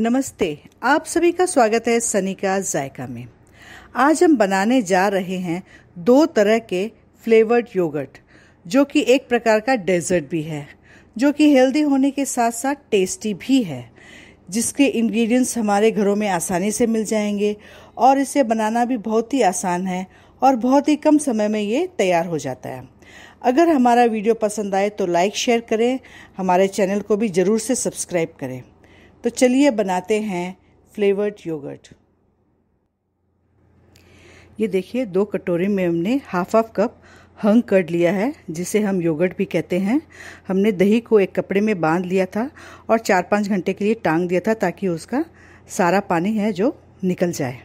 नमस्ते आप सभी का स्वागत है सनी का जायका में आज हम बनाने जा रहे हैं दो तरह के फ्लेवर्ड योगर्ट जो कि एक प्रकार का डेजर्ट भी है जो कि हेल्दी होने के साथ साथ टेस्टी भी है जिसके इंग्रेडिएंट्स हमारे घरों में आसानी से मिल जाएंगे और इसे बनाना भी बहुत ही आसान है और बहुत ही कम समय में ये तैयार हो जाता है अगर हमारा वीडियो पसंद आए तो लाइक शेयर करें हमारे चैनल को भी ज़रूर से सब्सक्राइब करें तो चलिए बनाते हैं फ्लेवर्ड योगर्ट ये देखिए दो कटोरे में हमने हाफ हाफ कप हंग कर लिया है जिसे हम योगर्ट भी कहते हैं हमने दही को एक कपड़े में बांध लिया था और चार पाँच घंटे के लिए टांग दिया था ताकि उसका सारा पानी है जो निकल जाए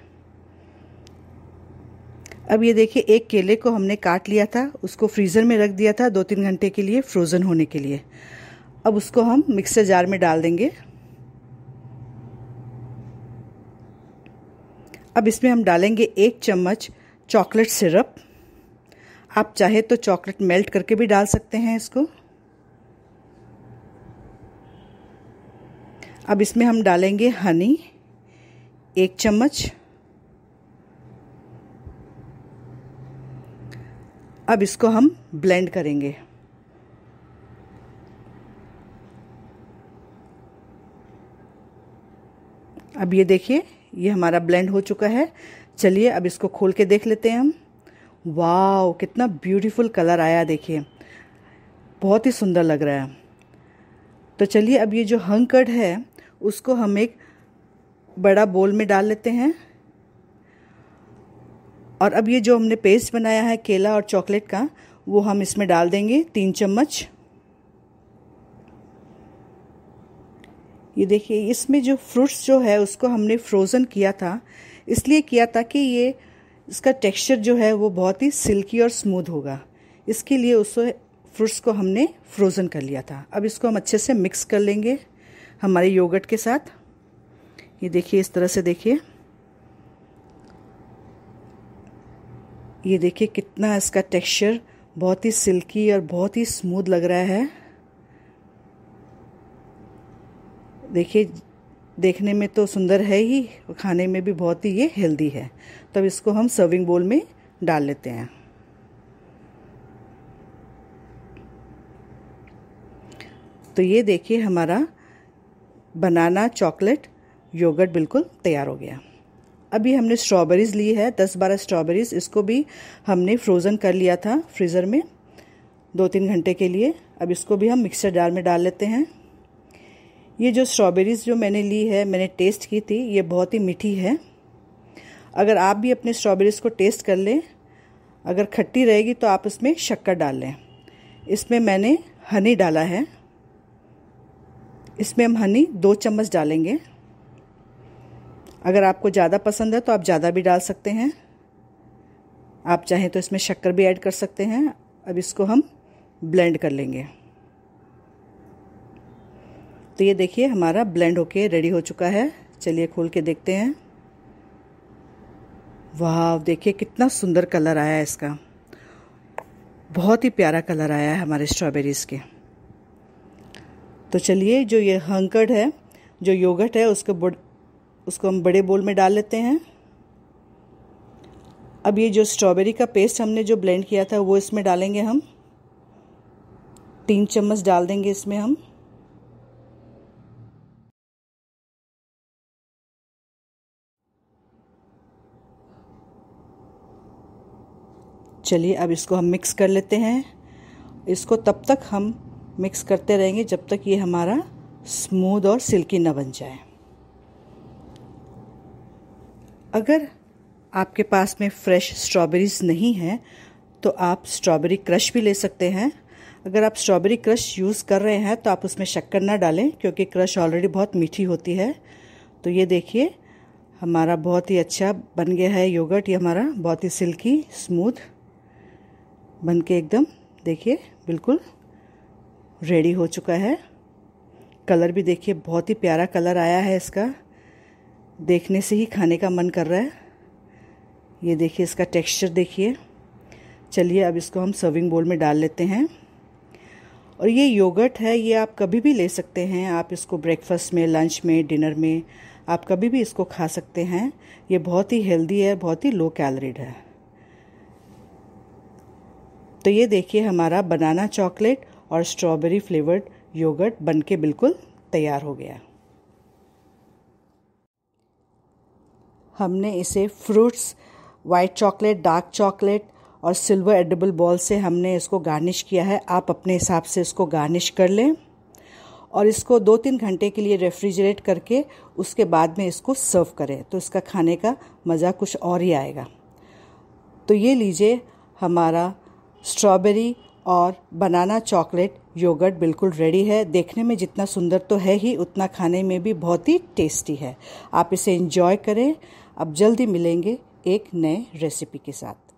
अब ये देखिए एक केले को हमने काट लिया था उसको फ्रीज़र में रख दिया था दो तीन घंटे के लिए फ्रोज़न होने के लिए अब उसको हम मिक्सर जार में डाल देंगे अब इसमें हम डालेंगे एक चम्मच चॉकलेट सिरप आप चाहे तो चॉकलेट मेल्ट करके भी डाल सकते हैं इसको अब इसमें हम डालेंगे हनी एक चम्मच अब इसको हम ब्लेंड करेंगे अब ये देखिए ये हमारा ब्लेंड हो चुका है चलिए अब इसको खोल के देख लेते हैं हम वाह कितना ब्यूटीफुल कलर आया देखिए बहुत ही सुंदर लग रहा है तो चलिए अब ये जो हंग कट है उसको हम एक बड़ा बोल में डाल लेते हैं और अब ये जो हमने पेस्ट बनाया है केला और चॉकलेट का वो हम इसमें डाल देंगे तीन चम्मच ये देखिए इसमें जो फ्रूट्स जो है उसको हमने फ्रोज़न किया था इसलिए किया था कि ये इसका टेक्सचर जो है वो बहुत ही सिल्की और स्मूथ होगा इसके लिए उस फ्रूट्स को हमने फ्रोज़न कर लिया था अब इसको हम अच्छे से मिक्स कर लेंगे हमारे योगर्ट के साथ ये देखिए इस तरह से देखिए ये देखिए कितना इसका टेक्सचर बहुत ही सिल्की और बहुत ही स्मूथ लग रहा है देखिए देखने में तो सुंदर है ही खाने में भी बहुत ही ये हेल्दी है तब इसको हम सर्विंग बोल में डाल लेते हैं तो ये देखिए हमारा बनाना चॉकलेट योगर्ट बिल्कुल तैयार हो गया अभी हमने स्ट्रॉबेरीज़ ली है दस बारह स्ट्रॉबेरीज़ इसको भी हमने फ्रोज़न कर लिया था फ्रीज़र में दो तीन घंटे के लिए अब इसको भी हम मिक्सर जार में डाल लेते हैं ये जो स्ट्रॉबेरीज़ जो मैंने ली है मैंने टेस्ट की थी ये बहुत ही मीठी है अगर आप भी अपने स्ट्रॉबेरीज़ को टेस्ट कर लें अगर खट्टी रहेगी तो आप इसमें शक्कर डाल लें इसमें मैंने हनी डाला है इसमें हम हनी दो चम्मच डालेंगे अगर आपको ज़्यादा पसंद है तो आप ज़्यादा भी डाल सकते हैं आप चाहें तो इसमें शक्कर भी ऐड कर सकते हैं अब इसको हम ब्लेंड कर लेंगे तो ये देखिए हमारा ब्लेंड होके रेडी हो चुका है चलिए खोल के देखते हैं वाह देखिए कितना सुंदर कलर आया है इसका बहुत ही प्यारा कलर आया है हमारे स्ट्रॉबेरीज़ के तो चलिए जो ये हंकड़ है जो योगट है उसको उसको हम बड़े बोल में डाल लेते हैं अब ये जो स्ट्रॉबेरी का पेस्ट हमने जो ब्लेंड किया था वो इसमें डालेंगे हम तीन चम्मच डाल देंगे इसमें हम चलिए अब इसको हम मिक्स कर लेते हैं इसको तब तक हम मिक्स करते रहेंगे जब तक ये हमारा स्मूद और सिल्की ना बन जाए अगर आपके पास में फ्रेश स्ट्रॉबेरीज नहीं हैं तो आप स्ट्रॉबेरी क्रश भी ले सकते हैं अगर आप स्ट्रॉबेरी क्रश यूज़ कर रहे हैं तो आप उसमें शक्कर ना डालें क्योंकि क्रश ऑलरेडी बहुत मीठी होती है तो ये देखिए हमारा बहुत ही अच्छा बन गया है योगर्ट ये हमारा बहुत ही सिल्की स्मूथ बन के एकदम देखिए बिल्कुल रेडी हो चुका है कलर भी देखिए बहुत ही प्यारा कलर आया है इसका देखने से ही खाने का मन कर रहा है ये देखिए इसका टेक्सचर देखिए चलिए अब इसको हम सर्विंग बोल में डाल लेते हैं और ये योगर्ट है ये आप कभी भी ले सकते हैं आप इसको ब्रेकफास्ट में लंच में डिनर में आप कभी भी इसको खा सकते हैं ये बहुत ही हेल्दी है बहुत ही लो कैलरीड है तो ये देखिए हमारा बनाना चॉकलेट और स्ट्रॉबेरी फ्लेवर्ड योगर्ट बनके बिल्कुल तैयार हो गया हमने इसे fruits white chocolate dark chocolate और सिल्वर एडिबल बॉल से हमने इसको गार्निश किया है आप अपने हिसाब से इसको गार्निश कर लें और इसको दो तीन घंटे के लिए रेफ्रिजरेट करके उसके बाद में इसको सर्व करें तो इसका खाने का मज़ा कुछ और ही आएगा तो ये लीजिए हमारा स्ट्रॉबेरी और बनाना चॉकलेट योगर्ट बिल्कुल रेडी है देखने में जितना सुंदर तो है ही उतना खाने में भी बहुत ही टेस्टी है आप इसे इंजॉय करें अब जल्दी मिलेंगे एक नए रेसिपी के साथ